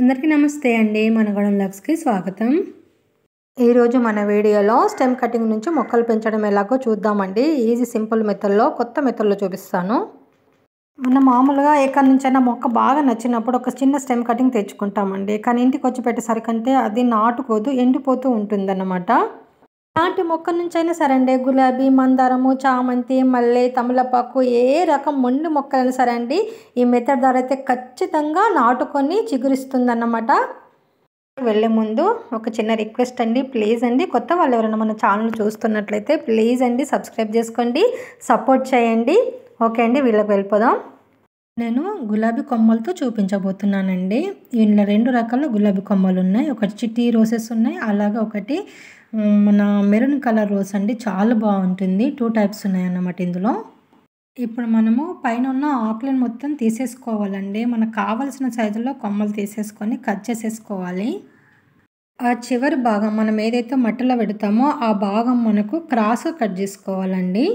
అందరికీ నమస్తే అండి మనగడం లక్స్కి స్వాగతం ఈరోజు మన వీడియోలో స్టెమ్ కటింగ్ నుంచి మొక్కలు పెంచడం ఎలాగో చూద్దామండి ఈజీ సింపుల్ మెథడ్లో కొత్త మెథడ్లో చూపిస్తాను మన మామూలుగా ఎక్కడి నుంచైనా మొక్క బాగా నచ్చినప్పుడు ఒక చిన్న స్టెమ్ కటింగ్ తెచ్చుకుంటామండి కానీ ఇంటికి వచ్చి పెట్టేసరికంటే అది నాటుకోదు ఎండిపోతూ ఉంటుందన్నమాట ఎలాంటి మొక్క నుంచైనా సరే అండి గులాబీ మందారము చామంతి మల్లె తమలపాకు ఏ రకం మొండి మొక్కలైనా సరే అండి ఈ మెథడ్ ద్వారా అయితే ఖచ్చితంగా నాటుకొని చిగురిస్తుందన్నమాట వెళ్ళే ముందు ఒక చిన్న రిక్వెస్ట్ అండి ప్లీజ్ అండి కొత్త వాళ్ళు ఎవరైనా మన ఛానల్ చూస్తున్నట్లయితే ప్లీజ్ అండి సబ్స్క్రైబ్ చేసుకోండి సపోర్ట్ చేయండి ఓకే అండి వీళ్ళకి వెళ్ళిపోదాం నేను గులాబీ కొమ్మలతో చూపించబోతున్నానండి ఇందులో రెండు రకాల గులాబీ కొమ్మలు ఉన్నాయి ఒకటి చిట్టి రోసెస్ ఉన్నాయి అలాగే ఒకటి మన మెరూన్ కలర్ రోజ్ అండి చాలా బాగుంటుంది టూ టైప్స్ ఉన్నాయన్నమాట ఇందులో ఇప్పుడు మనము పైన ఉన్న ఆకులను మొత్తం తీసేసుకోవాలండి మనకు కావలసిన సైజులో కొమ్మలు తీసేసుకొని కట్ చేసేసుకోవాలి ఆ చివరి భాగం మనం ఏదైతే మట్టిలో పెడతామో ఆ భాగం మనకు క్రాస్ కట్ చేసుకోవాలండి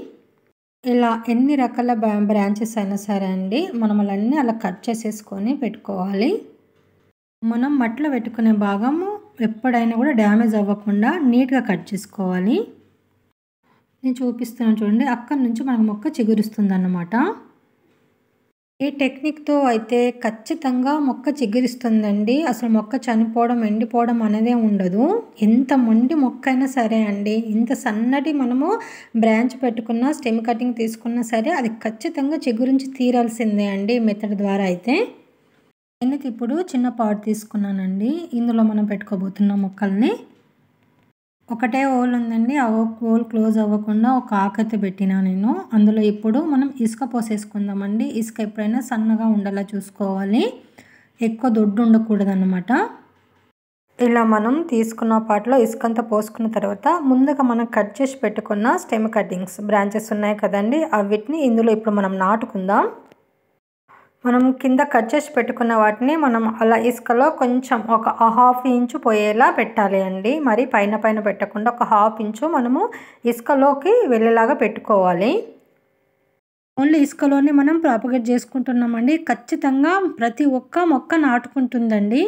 ఇలా ఎన్ని రకాల బ్రాంచెస్ అయినా సరే అండి మనం అలా అలా కట్ చేసేసుకొని పెట్టుకోవాలి మనం మట్టిలో పెట్టుకునే భాగము ఎప్పుడైనా కూడా డ్యామేజ్ అవ్వకుండా నీట్గా కట్ చేసుకోవాలి నేను చూపిస్తున్నాను చూడండి అక్కడి నుంచి మనకు మొక్క చిగురుస్తుంది అన్నమాట ఈ టెక్నిక్తో అయితే ఖచ్చితంగా మొక్క చిగురిస్తుందండి అసలు మొక్క చనిపోవడం ఎండిపోవడం అనేదే ఉండదు ఎంత మొండి మొక్క అయినా సరే అండి ఇంత సన్నటి మనము బ్రాంచ్ పెట్టుకున్న స్టెమ్ కటింగ్ తీసుకున్నా సరే అది ఖచ్చితంగా చిగురించి తీరాల్సిందే అండి మెథడ్ ద్వారా అయితే నేనైతే ఇప్పుడు చిన్న పాట్ తీసుకున్నానండి ఇందులో మనం పెట్టుకోబోతున్న మొక్కల్ని ఒకటే ఓల్ ఉందండి ఆ ఓల్ క్లోజ్ అవ్వకుండా ఒక ఆకత్తి పెట్టినా నేను అందులో ఇప్పుడు మనం ఇసుక పోసేసుకుందామండి ఇసుక ఎప్పుడైనా సన్నగా ఉండేలా చూసుకోవాలి ఎక్కువ దొడ్డు ఉండకూడదన్నమాట ఇలా మనం తీసుకున్న పాటలో ఇసుకంతా పోసుకున్న తర్వాత ముందుగా మనం కట్ చేసి పెట్టుకున్న స్టెమ్ కటింగ్స్ బ్రాంచెస్ ఉన్నాయి కదండి అవిటిని ఇందులో ఇప్పుడు మనం నాటుకుందాం మనం కింద కట్ చేసి పెట్టుకున్న వాటిని మనం అలా ఇసుకలో కొంచెం ఒక హాఫ్ ఇంచు పోయేలా పెట్టాలి అండి మరి పైన పైన పెట్టకుండా ఒక హాఫ్ ఇంచు మనము ఇసుకలోకి వెళ్ళేలాగా పెట్టుకోవాలి ఓన్లీ ఇసుకలోనే మనం ప్రాపగేట్ చేసుకుంటున్నామండి ఖచ్చితంగా ప్రతి ఒక్క మొక్క నాటుకుంటుందండి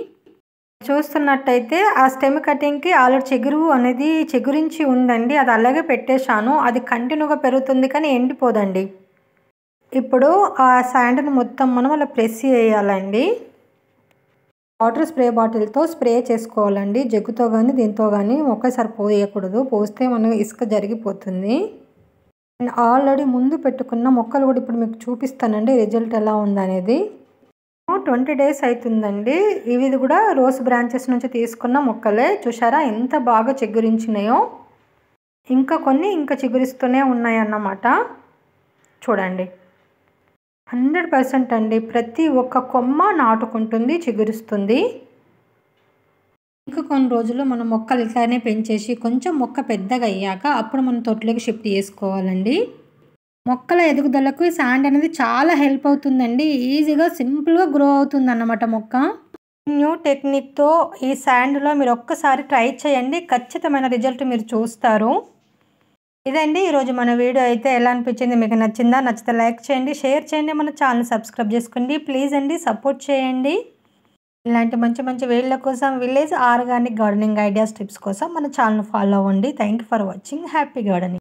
చూస్తున్నట్టయితే ఆ స్టెమ్ కటింగ్కి ఆల్రెడీ చెగురు అనేది చెగురించి ఉందండి అది అలాగే పెట్టేశాను అది కంటిన్యూగా పెరుగుతుంది కానీ ఎండిపోదండి ఇప్పుడు ఆ శాండ్ని మొత్తం మనం అలా ప్రెస్ చేయాలండి వాటర్ స్ప్రే బాటిల్తో స్ప్రే చేసుకోవాలండి జగ్గుతో కానీ దీంతో కానీ ఒకేసారి పోయకూడదు పోస్తే మనం ఇసుక జరిగిపోతుంది అండ్ ఆల్రెడీ ముందు పెట్టుకున్న మొక్కలు కూడా ఇప్పుడు మీకు చూపిస్తానండి రిజల్ట్ ఎలా ఉందనేది ట్వంటీ డేస్ అవుతుందండి ఇవి కూడా రోజ్ బ్రాంచెస్ నుంచి తీసుకున్న మొక్కలే చూసారా ఎంత బాగా చిగురించినాయో ఇంకా కొన్ని ఇంకా చిగురిస్తూనే ఉన్నాయన్నమాట చూడండి హండ్రెడ్ పర్సెంట్ అండి ప్రతి ఒక్క కొమ్మ నాటుకుంటుంది చిగురుస్తుంది ఇంకా కొన్ని రోజుల్లో మనం మొక్కలు ఇట్లానే పెంచేసి కొంచెం మొక్క పెద్దగా అయ్యాక అప్పుడు మనం తొట్లోకి షిఫ్ట్ చేసుకోవాలండి మొక్కల ఎదుగుదలకు శాండ్ అనేది చాలా హెల్ప్ అవుతుందండి ఈజీగా సింపుల్గా గ్రో అవుతుంది అన్నమాట మొక్క న్యూ టెక్నిక్తో ఈ శాండ్లో మీరు ఒక్కసారి ట్రై చేయండి ఖచ్చితమైన రిజల్ట్ మీరు చూస్తారు ఇదండి ఈరోజు మన వీడియో అయితే ఎలా అనిపించింది మీకు నచ్చిందా నచ్చితే లైక్ చేయండి షేర్ చేయండి మన ఛానల్ సబ్స్క్రైబ్ చేసుకోండి ప్లీజ్ అండి సపోర్ట్ చేయండి ఇలాంటి మంచి మంచి వీళ్ళ కోసం village organic gardening ideas tips కోసం మన ఛానల్ ఫాలో అవ్వండి thank for watching happy gardening